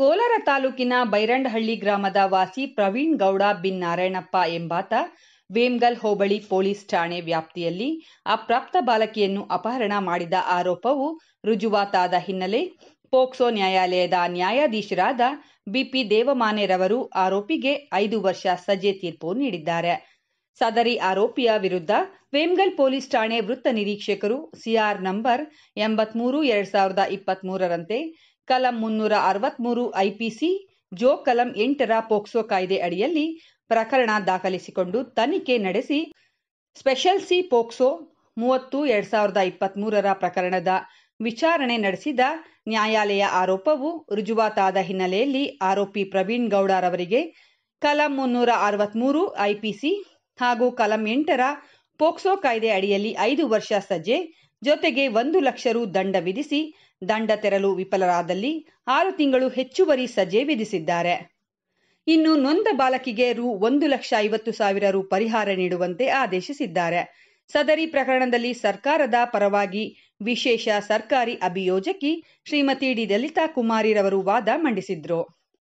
ಕೋಲಾರ ತಾಲೂಕಿನ ಬೈರಂಡಹಳ್ಳಿ ಗ್ರಾಮದ ವಾಸಿ ಪ್ರವೀಣ್ ಗೌಡ ಬಿನ್ ನಾರಾಯಣಪ್ಪ ಎಂಬಾತ ವೇಮ್ಗಲ್ ಹೋಬಳಿ ಪೊಲೀಸ್ ಠಾಣೆ ವ್ಯಾಪ್ತಿಯಲ್ಲಿ ಅಪ್ರಾಪ್ತ ಬಾಲಕಿಯನ್ನು ಅಪಹರಣ ಮಾಡಿದ ಆರೋಪವು ರುಜುವಾತಾದ ಹಿನ್ನೆಲೆ ಪೋಕ್ಸೋ ನ್ಯಾಯಾಲಯದ ನ್ಯಾಯಾಧೀಶರಾದ ಬಿಪಿ ದೇವಮಾನೆರವರು ಆರೋಪಿಗೆ ಐದು ವರ್ಷ ಸಜೆ ತೀರ್ಪು ನೀಡಿದ್ದಾರೆ ಸದರಿ ಆರೋಪಿಯ ವಿರುದ್ಧ ವೇಮ್ಗಲ್ ಪೊಲೀಸ್ ಠಾಣೆ ವೃತ್ತ ನಿರೀಕ್ಷಕರು ಸಿಆರ್ ನಂಬರ್ ಎಂಬತ್ಮೂರು ಎರಡ್ ಸಾವಿರದ ಇಪ್ಪತ್ಮೂರರಂತೆ ಕಲಂ ಮುನ್ನೂರ ಅರವತ್ಮೂರು ಐಪಿಸಿ ಜೋ ಕಲಂ ಎಂಟರ ಪೋಕ್ಸೋ ಕಾಯ್ದೆ ಅಡಿಯಲ್ಲಿ ಪ್ರಕರಣ ದಾಖಲಿಸಿಕೊಂಡು ತನಿಖೆ ನಡೆಸಿ ಸ್ಪೆಷಲ್ ಸಿ ಪೋಕ್ಸೋ ಮೂವತ್ತು ಎರಡ್ ಸಾವಿರದ ಇಪ್ಪತ್ಮೂರರ ಪ್ರಕರಣದ ವಿಚಾರಣೆ ನಡೆಸಿದ ನ್ಯಾಯಾಲಯ ಆರೋಪವು ರುಜುವಾತಾದ ಹಿನ್ನೆಲೆಯಲ್ಲಿ ಆರೋಪಿ ಪ್ರವೀಣ್ ಗೌಡರವರಿಗೆ ಕಲಂ ಮುನ್ನೂರ ಮೂರು ಐಪಿಸಿ ಹಾಗೂ ಕಲಂ ಎಂಟರ ಪೋಕ್ಸೋ ಕಾಯ್ದೆ ಅಡಿಯಲ್ಲಿ ಐದು ವರ್ಷ ಸಜೆ ಜೊತೆಗೆ ಒಂದು ಲಕ್ಷ ರು ದಂಡ ವಿಧಿಸಿ ದಂಡ ತೆರಲು ವಿಫಲರಾದಲ್ಲಿ ಆರು ತಿಂಗಳು ಹೆಚ್ಚುವರಿ ಸಜೆ ವಿಧಿಸಿದ್ದಾರೆ ಇನ್ನು ನೊಂದ ಬಾಲಕಿಗೆ ರು ಒಂದು ಲಕ್ಷ ಐವತ್ತು ಸಾವಿರ ರು ಪರಿಹಾರ ನೀಡುವಂತೆ ಆದೇಶಿಸಿದ್ದಾರೆ ಸದರಿ ಪ್ರಕರಣದಲ್ಲಿ ಸರ್ಕಾರದ ಪರವಾಗಿ ವಿಶೇಷ ಸರ್ಕಾರಿ ಅಭಿಯೋಜಕಿ ಶ್ರೀಮತಿ ಡಿ ಲಲಿತಾ ಕುಮಾರಿರವರು ವಾದ ಮಂಡಿಸಿದ್ರು